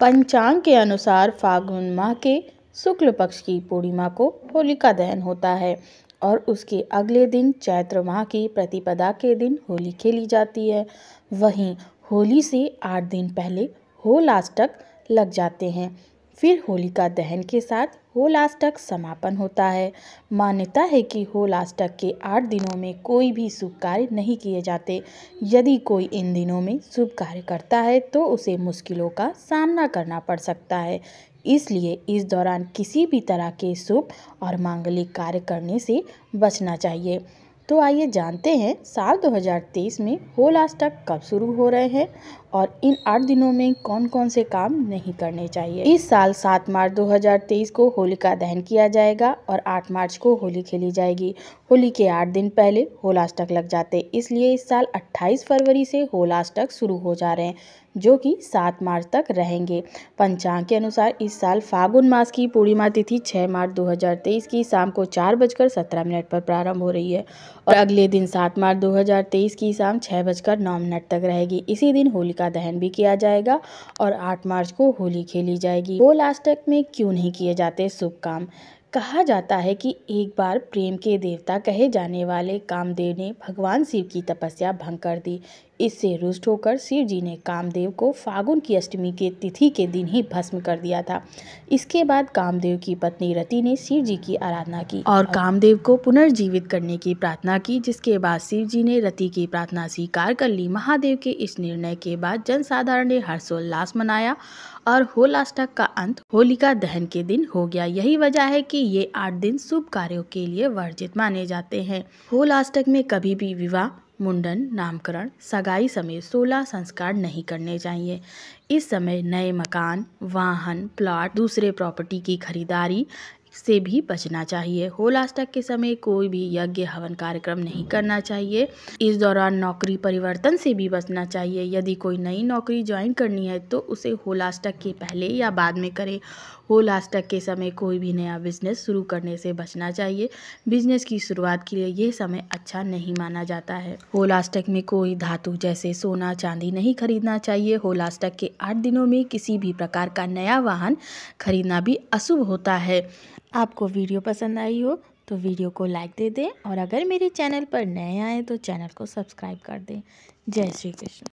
पंचांग के अनुसार फागुन माह के शुक्ल पक्ष की पूर्णिमा को होलिका दहन होता है और उसके अगले दिन चैत्र माह की प्रतिपदा के दिन होली खेली जाती है वहीं होली से आठ दिन पहले होलाष्टक लग जाते हैं फिर होलिका दहन के साथ होलाष्टक समापन होता है मान्यता है कि होलाष्टक के आठ दिनों में कोई भी शुभ कार्य नहीं किए जाते यदि कोई इन दिनों में शुभ कार्य करता है तो उसे मुश्किलों का सामना करना पड़ सकता है इसलिए इस दौरान किसी भी तरह के शुभ और मांगलिक कार्य करने से बचना चाहिए तो आइए जानते हैं साल 2023 में होल आज तक कब शुरू हो रहे हैं और इन आठ दिनों में कौन कौन से काम नहीं करने चाहिए इस साल 7 मार्च 2023 को होलिका दहन किया जाएगा और 8 मार्च को होली खेली जाएगी होली के आठ दिन पहले होलास्टक लग जाते इसलिए इस साल 28 फरवरी से होलास्टक शुरू हो जा रहे हैं जो कि सात मार्च तक रहेंगे पंचांग के अनुसार इस साल फागुन मास की पूर्णिमा तिथि छः मार्च 2023 की शाम को चार बजकर सत्रह मिनट पर प्रारंभ हो रही है और अगले दिन सात मार्च 2023 की शाम छः बजकर नौ मिनट तक रहेगी इसी दिन होलिका दहन भी किया जाएगा और आठ मार्च को होली खेली जाएगी वो लास्ट तक में क्यों नहीं किए जाते शुभ काम कहा जाता है कि एक बार प्रेम के देवता कहे जाने वाले कामदेव ने भगवान शिव की तपस्या भंग कर दी इससे रुष्ट होकर शिव जी ने कामदेव को फागुन की अष्टमी के तिथि के दिन ही भस्म कर दिया था इसके बाद कामदेव की पत्नी रति ने शिव जी की आराधना की और कामदेव को पुनर्जीवित करने की प्रार्थना की जिसके बाद शिव जी ने रति की प्रार्थना स्वीकार कर ली महादेव के इस निर्णय के बाद जनसाधारण ने हर्षोल्लास मनाया और होलाष्टक का अंत होलिका दहन के दिन हो गया यही वजह है कि ये आठ दिन शुभ कार्यों के लिए वर्जित माने जाते हैं होलाष्टक में कभी भी विवाह मुंडन नामकरण सगाई समेत सोलह संस्कार नहीं करने चाहिए इस समय नए मकान वाहन प्लॉट दूसरे प्रॉपर्टी की खरीदारी से भी बचना चाहिए होलाष्टक के समय कोई भी यज्ञ हवन कार्यक्रम नहीं करना चाहिए इस दौरान नौकरी परिवर्तन से भी बचना चाहिए यदि कोई नई नौकरी ज्वाइन करनी है तो उसे होलाष्टक के पहले या बाद में करें होलाष्टक के समय कोई भी नया बिजनेस शुरू करने से बचना चाहिए बिजनेस की शुरुआत के लिए यह समय अच्छा नहीं माना जाता है होलाष्टक में कोई धातु जैसे सोना चांदी नहीं खरीदना चाहिए होलाष्टक के आठ दिनों में किसी भी प्रकार का नया वाहन खरीदना भी अशुभ होता है आपको वीडियो पसंद आई हो तो वीडियो को लाइक दे दें और अगर मेरे चैनल पर नए आए तो चैनल को सब्सक्राइब कर दें जय श्री कृष्ण